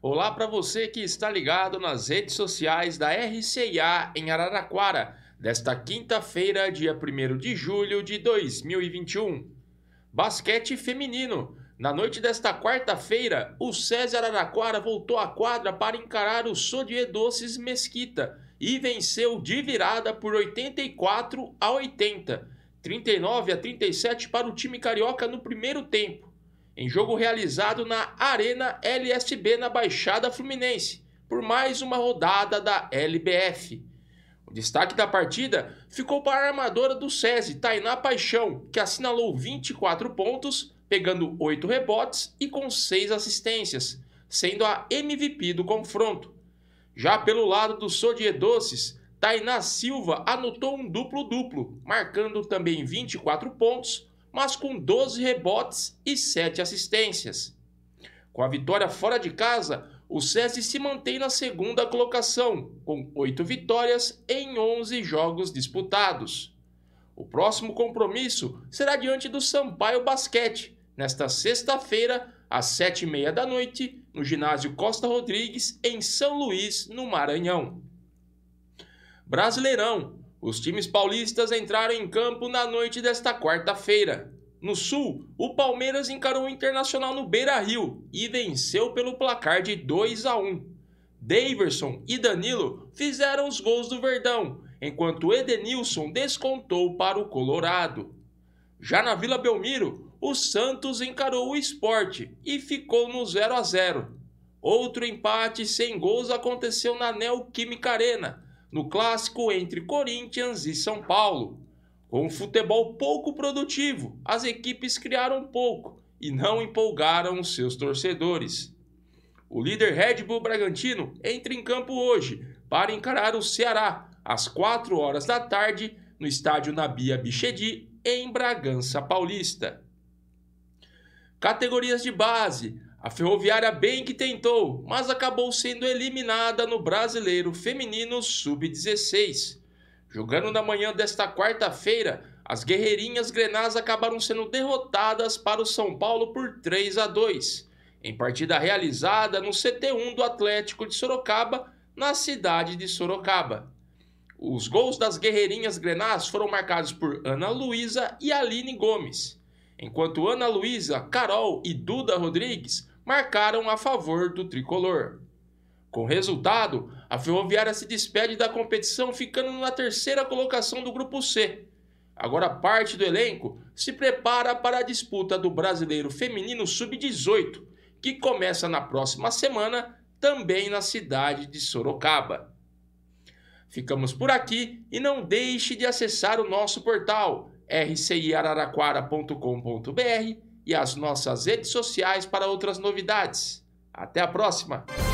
Olá para você que está ligado nas redes sociais da RCA em Araraquara, desta quinta-feira, dia 1 de julho de 2021. Basquete feminino. Na noite desta quarta-feira, o César Araraquara voltou à quadra para encarar o Sodier Doces Mesquita e venceu de virada por 84 a 80, 39 a 37 para o time carioca no primeiro tempo em jogo realizado na Arena LSB na Baixada Fluminense, por mais uma rodada da LBF. O destaque da partida ficou para a armadora do SESI, Tainá Paixão, que assinalou 24 pontos, pegando 8 rebotes e com 6 assistências, sendo a MVP do confronto. Já pelo lado do Sodier Doces, Tainá Silva anotou um duplo-duplo, marcando também 24 pontos, mas com 12 rebotes e 7 assistências. Com a vitória fora de casa, o SESI se mantém na segunda colocação, com 8 vitórias em 11 jogos disputados. O próximo compromisso será diante do Sampaio Basquete, nesta sexta-feira, às 7h30 da noite, no ginásio Costa Rodrigues, em São Luís, no Maranhão. Brasileirão, os times paulistas entraram em campo na noite desta quarta-feira. No Sul, o Palmeiras encarou o Internacional no Beira-Rio e venceu pelo placar de 2 a 1. Daverson e Danilo fizeram os gols do Verdão, enquanto Edenilson descontou para o Colorado. Já na Vila Belmiro, o Santos encarou o esporte e ficou no 0 a 0. Outro empate sem gols aconteceu na Neoquímica Arena, no clássico entre Corinthians e São Paulo. Com um futebol pouco produtivo, as equipes criaram pouco e não empolgaram os seus torcedores. O líder Red Bull Bragantino entra em campo hoje para encarar o Ceará às 4 horas da tarde no estádio Nabia Bichedi, em Bragança Paulista. Categorias de base: a Ferroviária bem que tentou, mas acabou sendo eliminada no Brasileiro Feminino Sub-16. Jogando na manhã desta quarta-feira, as guerreirinhas grenás acabaram sendo derrotadas para o São Paulo por 3 a 2, em partida realizada no CT1 do Atlético de Sorocaba, na cidade de Sorocaba. Os gols das guerreirinhas grenás foram marcados por Ana Luísa e Aline Gomes enquanto Ana Luísa, Carol e Duda Rodrigues marcaram a favor do tricolor. Com resultado, a Ferroviária se despede da competição ficando na terceira colocação do grupo C. Agora parte do elenco se prepara para a disputa do Brasileiro Feminino Sub-18, que começa na próxima semana também na cidade de Sorocaba. Ficamos por aqui e não deixe de acessar o nosso portal rciararaquara.com.br e as nossas redes sociais para outras novidades. Até a próxima!